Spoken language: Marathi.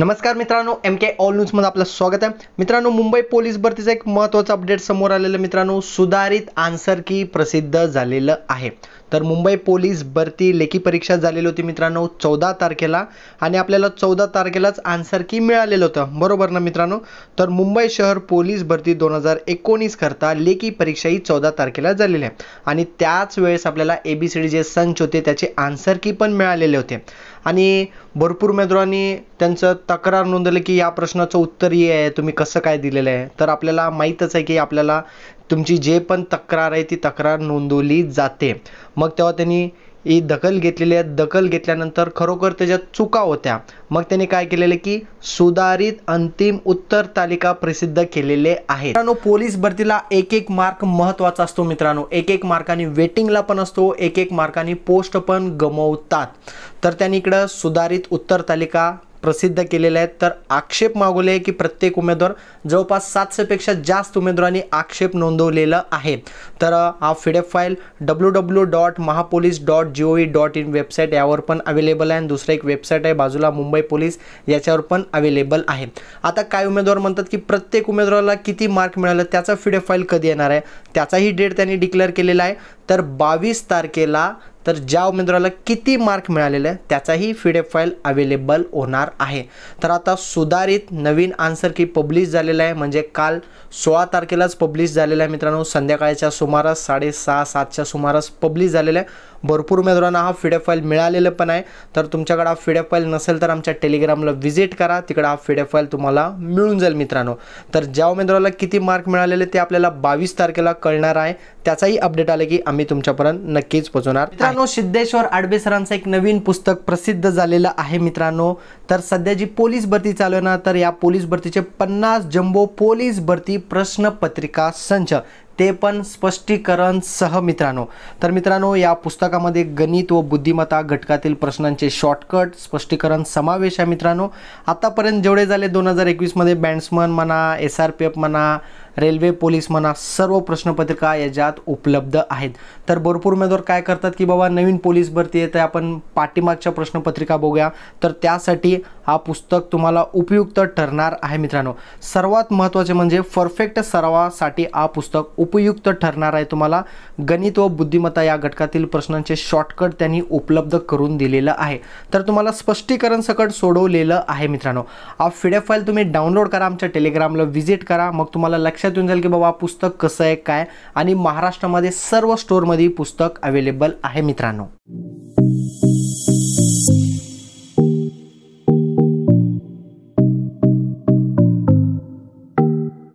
नमस्कार मित्रांनो एम के ऑल मध्ये आपलं स्वागत आहे मित्रांनो मुंबई पोलीस भरतीचं एक महत्त्वाचं अपडेट समोर आलेलं मित्रांनो सुधारित आन्सर की प्रसिद्ध झालेलं आहे तर मुंबई पोलीस भरती लेखी परीक्षा झालेली होती मित्रांनो चौदा तारखेला आणि आपल्याला चौदा तारखेलाच आन्सर की मिळालेलं होतं बरोबर ना मित्रांनो तर मुंबई शहर पोलीस भरती दोन हजार एकोणीस करता लेखी परीक्षा ही चौदा तारखेला झालेली आहे आणि त्याच वेळेस आपल्याला A B C D J संच होते त्याचे आन्सर की पण मिळालेले होते आणि भरपूर उमेदवारांनी त्यांचं तक्रार नोंदवलं की या प्रश्नाचं उत्तर हे आहे तुम्ही कसं काय दिलेलं आहे तर आपल्याला माहीतच आहे की आपल्याला तुमची जे पण तक्रार आहे ती तक्रार नोंदवली जाते मग तेव्हा त्यांनी ही दखल घेतलेली आहे दखल घेतल्यानंतर खरोखर त्याच्यात चुका होत्या मग त्यांनी काय केलेलं की सुधारित अंतिम उत्तर तालिका प्रसिद्ध केलेले आहे मित्रांनो पोलीस भरतीला एक एक मार्क महत्वाचा असतो मित्रांनो एक एक मार्काने वेटिंगला पण असतो एक एक मार्काने पोस्ट पण गमवतात तर त्यांनी इकडं सुधारित उत्तर तालिका प्रसिद्ध केलेले आहेत तर आक्षेप मागवले आहे की प्रत्येक उमेदवार जवळपास सातशेपेक्षा जास्त उमेदवारांनी आक्षेप नोंदवलेला आहे तर हा फिडेप file W W dot Mahapolice dot G O V dot in website यावर पण अवेलेबल आहे आणि दुसरं एक वेबसाईट आहे बाजूला मुंबई पोलीस याच्यावर पण अवेलेबल आहे आता काय उमेदवार म्हणतात की प्रत्येक उमेदवाराला किती मार्क मिळालं त्याचा फिडेप फाईल कधी येणार आहे त्याचाही डेट त्यांनी डिक्लेअर केलेला आहे तर बावीस तारखेला तर ज्या उमेदवाराला किती मार्क मिळालेले आहे त्याचाही एफ फाईल अवेलेबल होणार आहे तर आता सुधारित नवीन आन्सर की पब्लिश झालेला आहे म्हणजे काल सोळा तारखेलाच पब्लिश झालेला आहे मित्रांनो संध्याकाळच्या सुमारास साडेसहा सातच्या सुमारास पब्लिश झालेलं आहे भरपूर उमेदवारांना हा फीडअप फाईल मिळालेलं पण आहे तर तुमच्याकडे हा फीडअप फाईल नसेल तर आमच्या टेलिग्रामला व्हिजिट करा तिकडे हा फीडअप फाईल तुम्हाला मिळून जाईल मित्रांनो तर ज्या उमेदवाराला किती मार्क मिळालेले ते आपल्याला बावीस तारखेला कळणार आहे त्याचाही अपडेट आला की आम्ही तुमच्यापर्यंत नक्कीच पोहोचवणार मित्रांनो सिद्धेश्वर आडबे सरांचं एक नवीन पुस्तक प्रसिद्ध झालेलं आहे मित्रांनो तर सध्या जी पोलीस भरती चालू आहे ना तर या पोलीस भरतीचे पन्नास जम्बो पोलीस भरती प्रश्नपत्रिका संच ते पण स्पष्टीकरण सह मित्रांनो तर मित्रांनो या पुस्तकामध्ये गणित व बुद्धिमत्ता घटकातील प्रश्नांचे शॉर्टकट स्पष्टीकरण समावेश आहे मित्रांनो आतापर्यंत जेवढे झाले दोन हजार एकवीसमध्ये बँड्समन म्हणा एस आर पी एफ म्हणा रेल्वे पोलीस म्हणा सर्व प्रश्नपत्रिका याच्यात उपलब्ध आहेत तर भरपूर उमेदवार काय करतात की बाबा नवीन पोलीस भरती येते आपण पाठीमागच्या प्रश्नपत्रिका बघूया तर त्यासाठी हा पुस्तक तुम्हाला उपयुक्त ठरणार आहे मित्रांनो सर्वात महत्त्वाचे म्हणजे परफेक्ट सर्वासाठी हा पुस्तक उपयुक्त ठरणार आहे तुम्हाला गणित व बुद्धिमत्ता या घटकातील प्रश्नांचे शॉर्टकट त्यांनी उपलब्ध करून दिलेलं आहे तर तुम्हाला स्पष्टीकरण सकट सोडवलेलं आहे मित्रांनो हा फाईल तुम्ही डाउनलोड करा आमच्या टेलिग्रामला व्हिजिट करा मग तुम्हाला लक्ष लक्षात येऊन जाईल की बाबा पुस्तक कसं आहे काय आणि महाराष्ट्रामध्ये सर्व स्टोअरमध्ये पुस्तक अवेलेबल आहे मित्रांनो